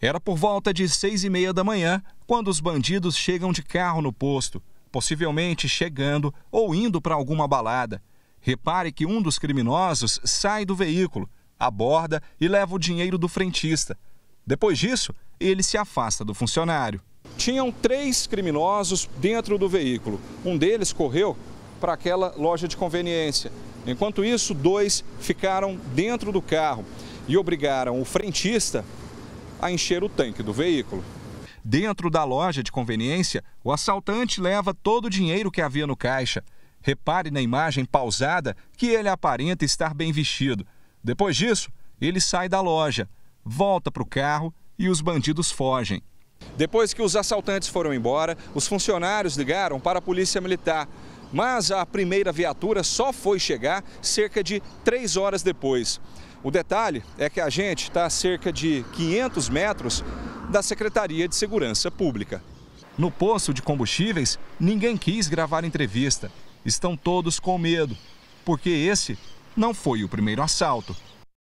Era por volta de seis e meia da manhã quando os bandidos chegam de carro no posto, possivelmente chegando ou indo para alguma balada. Repare que um dos criminosos sai do veículo, aborda e leva o dinheiro do frentista. Depois disso, ele se afasta do funcionário. Tinham três criminosos dentro do veículo. Um deles correu para aquela loja de conveniência. Enquanto isso, dois ficaram dentro do carro e obrigaram o frentista a encher o tanque do veículo. Dentro da loja de conveniência, o assaltante leva todo o dinheiro que havia no caixa. Repare na imagem pausada que ele aparenta estar bem vestido. Depois disso, ele sai da loja, volta para o carro e os bandidos fogem. Depois que os assaltantes foram embora, os funcionários ligaram para a Polícia Militar, mas a primeira viatura só foi chegar cerca de três horas depois. O detalhe é que a gente está a cerca de 500 metros da Secretaria de Segurança Pública. No poço de combustíveis, ninguém quis gravar entrevista. Estão todos com medo, porque esse não foi o primeiro assalto.